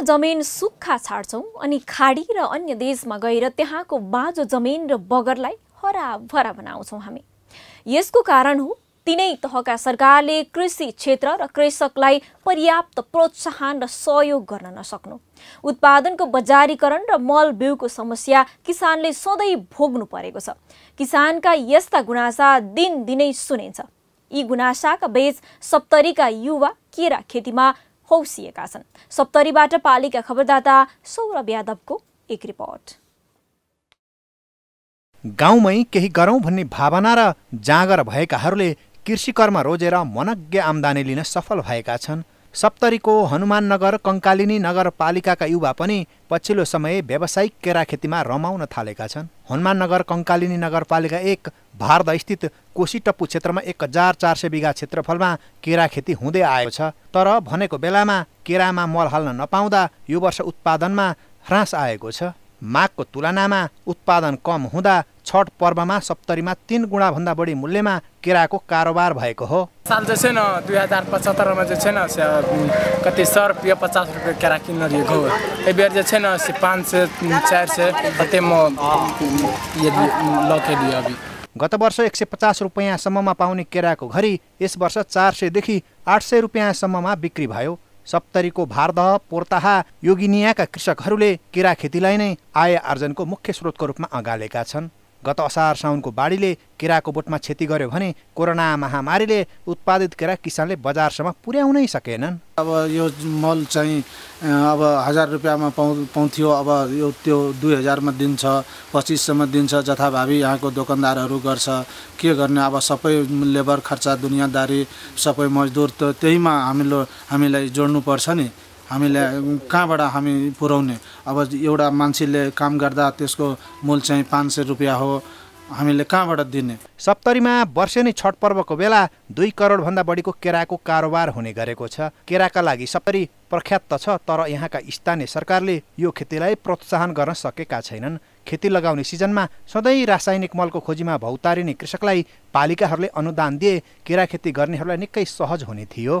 आफ्नो जमिन सुक्खा छाड्छौँ अनि खाडी र अन्य देशमा गएर त्यहाँको बाँझो जमिन र बगरलाई हराभरा बनाउँछौँ हामी यसको कारण हो तिनै तहका सरकारले कृषि क्षेत्र र कृषकलाई पर्याप्त प्रोत्साहन र सहयोग गर्न नसक्नु उत्पादनको बजारीकरण र मल बिउको समस्या किसानले सधैँ भोग्नु परेको छ किसानका यस्ता गुनासा दिनदिनै सुनिन्छ यी गुनासाका बेच सप्तरीका युवा केरा खेतीमा हौसिएका छन् सप्तरीबाट पालिका खबरदाता सौरभ यादवको एक रिपोर्ट गाउँमै केही गरौँ भन्ने भावना र जाँगर भएकाहरूले कृषि कर्म रोजेर मनज्ञ आम्दानी लिन सफल भएका छन् सप्तरीको हनुमान नगर कङ्कालिनी नगरपालिकाका युवा पनि पछिल्लो समय व्यावसायिक केरा खेतीमा रमाउन थालेका छन् हनुमान नगर कङ्कालिनी नगरपालिका एक भारद स्थित कोशी टप्पु क्षेत्रमा एक हजार चार सय बिघा क्षेत्रफलमा केराखेती हुँदै आएको छ तर भनेको बेलामा केरामा मल हाल्न नपाउँदा यो वर्ष उत्पादनमा ह्रास आएको छ माघको तुलनामा उत्पादन कम हुँदा छठ पर्वमा सप्तरीमा तिन गुणाभन्दा बढी मूल्यमा केराको कारोबार भएको हो साल चाहिँ छैन दुई हजार पचहत्तरमा चाहिँ छैन कति सय रुपियाँ पचास रुपियाँ केरा किन्न दिएको हो बेर चाहिँ छैन पाँच सय चार सय कतै म लखेँ अघि गत वर्ष एक सय पचास रुपियाँसम्ममा पाउने केराको घरी यस वर्ष चार सयदेखि आठ सय रुपियाँसम्ममा बिक्री भयो सप्तरीको भारदह पोर्ताहा योगिनियाका कृषकहरूले केरा खेतीलाई नै आय आर्जनको मुख्य स्रोतको रूपमा अँगालेका छन् गत असार साउनको बाढीले केराको बोटमा क्षति गर्यो भने कोरोना महामारीले उत्पादित केरा किसानले बजारसम्म पुर्याउनै सकेनन् अब यो मल चाहिँ अब हजार रुपियाँमा पाउ पाउँथ्यो अब यो त्यो दुई हजारमा दिन्छ पच्चिससम्म दिन्छ जथाभावी यहाँको दोकानदारहरू गर्छ के गर्ने अब सबै लेबर खर्च दुनियाँदारी सबै मजदुर त त्यहीमा हामीलो हामीलाई जोड्नुपर्छ नि हामीलाई कहाँबाट हामी पुऱ्याउने अब एउटा मान्छेले काम गर्दा त्यसको मूल चाहिँ पाँच सय रुपियाँ हो हामीले कहाँबाट दिने सप्तरीमा वर्षे नै छठ पर्वको बेला दुई करोडभन्दा बढीको केराको कारोबार हुने गरेको छ केराका लागि सप्तरी प्रख्यात त छ तर यहाँका स्थानीय सरकारले यो खेतीलाई प्रोत्साहन गर्न सकेका छैनन् खेती लगाउने सिजनमा सधैँ रासायनिक मलको खोजीमा भौतारिने कृषकलाई पालिकाहरूले अनुदान दिए केरा खेती गर्नेहरूलाई निकै सहज हुने थियो